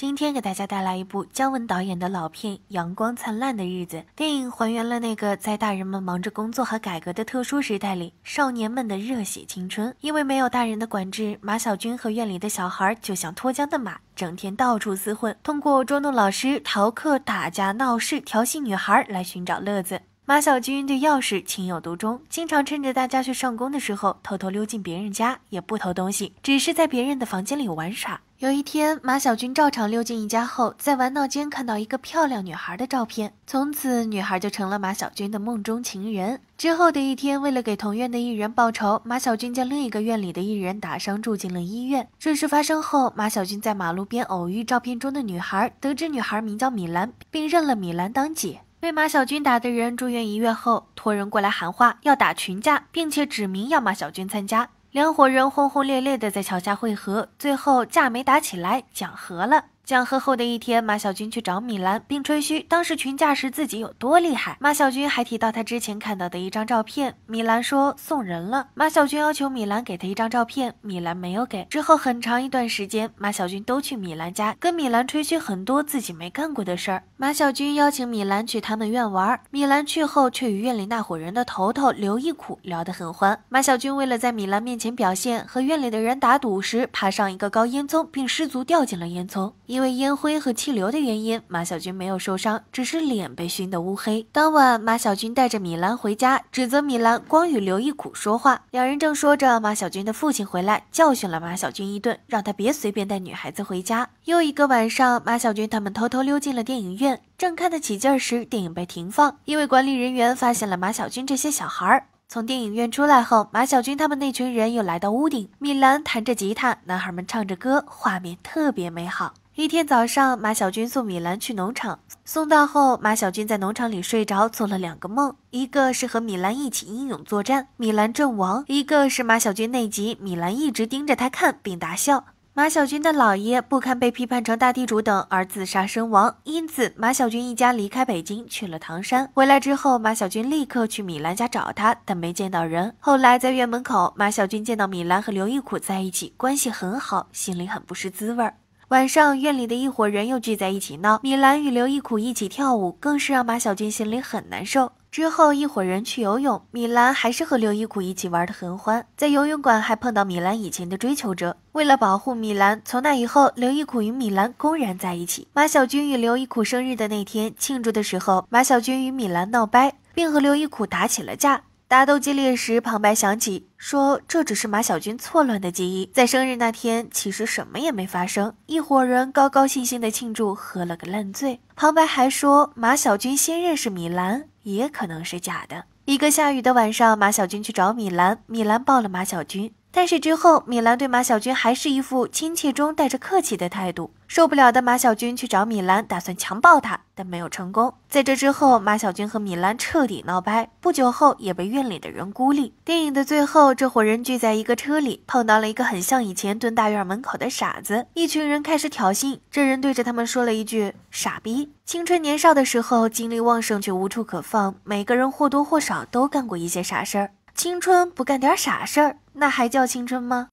今天给大家带来一部姜文导演的老片《阳光灿烂的日子》。电影还原了那个在大人们忙着工作和改革的特殊时代里，少年们的热血青春。因为没有大人的管制，马小军和院里的小孩就像脱缰的马，整天到处厮混，通过捉弄老师、逃课、打架闹事、调戏女孩来寻找乐子。马小军对钥匙情有独钟，经常趁着大家去上工的时候偷偷溜进别人家，也不偷东西，只是在别人的房间里玩耍。有一天，马小军照常溜进一家后，在玩闹间看到一个漂亮女孩的照片，从此女孩就成了马小军的梦中情人。之后的一天，为了给同院的艺人报仇，马小军将另一个院里的艺人打伤，住进了医院。这事发生后，马小军在马路边偶遇照片中的女孩，得知女孩名叫米兰，并认了米兰当姐。被马小军打的人住院一月后，托人过来喊话，要打群架，并且指明要马小军参加。两伙人轰轰烈烈的在桥下会合，最后架没打起来，讲和了。讲和后的一天，马小军去找米兰，并吹嘘当时群架时自己有多厉害。马小军还提到他之前看到的一张照片，米兰说送人了。马小军要求米兰给他一张照片，米兰没有给。之后很长一段时间，马小军都去米兰家跟米兰吹嘘很多自己没干过的事儿。马小军邀请米兰去他们院玩，米兰去后却与院里那伙人的头头刘一苦聊得很欢。马小军为了在米兰面前表现，和院里的人打赌时爬上一个高烟囱，并失足掉进了烟囱。因因为烟灰和气流的原因，马小军没有受伤，只是脸被熏得乌黑。当晚，马小军带着米兰回家，指责米兰光与刘一苦说话。两人正说着，马小军的父亲回来，教训了马小军一顿，让他别随便带女孩子回家。又一个晚上，马小军他们偷偷溜进了电影院，正看得起劲儿时，电影被停放，因为管理人员发现了马小军这些小孩儿。从电影院出来后，马小军他们那群人又来到屋顶，米兰弹着吉他，男孩们唱着歌，画面特别美好。一天早上，马小军送米兰去农场。送到后，马小军在农场里睡着，做了两个梦：一个是和米兰一起英勇作战，米兰阵亡；一个是马小军内急，米兰一直盯着他看并大笑。马小军的姥爷不堪被批判成大地主等而自杀身亡，因此马小军一家离开北京去了唐山。回来之后，马小军立刻去米兰家找他，但没见到人。后来在院门口，马小军见到米兰和刘玉苦在一起，关系很好，心里很不是滋味儿。晚上，院里的一伙人又聚在一起闹。米兰与刘一苦一起跳舞，更是让马小军心里很难受。之后，一伙人去游泳，米兰还是和刘一苦一起玩的很欢。在游泳馆还碰到米兰以前的追求者。为了保护米兰，从那以后，刘一苦与米兰公然在一起。马小军与刘一苦生日的那天庆祝的时候，马小军与米兰闹掰，并和刘一苦打起了架。打斗激烈时，旁白想起，说这只是马小军错乱的记忆。在生日那天，其实什么也没发生，一伙人高高兴兴的庆祝，喝了个烂醉。旁白还说，马小军先认识米兰，也可能是假的。一个下雨的晚上，马小军去找米兰，米兰抱了马小军。但是之后，米兰对马小军还是一副亲切中带着客气的态度。受不了的马小军去找米兰，打算强暴他，但没有成功。在这之后，马小军和米兰彻底闹掰，不久后也被院里的人孤立。电影的最后，这伙人聚在一个车里，碰到了一个很像以前蹲大院门口的傻子，一群人开始挑衅。这人对着他们说了一句：“傻逼！”青春年少的时候，精力旺盛却无处可放，每个人或多或少都干过一些傻事儿。青春不干点傻事儿，那还叫青春吗？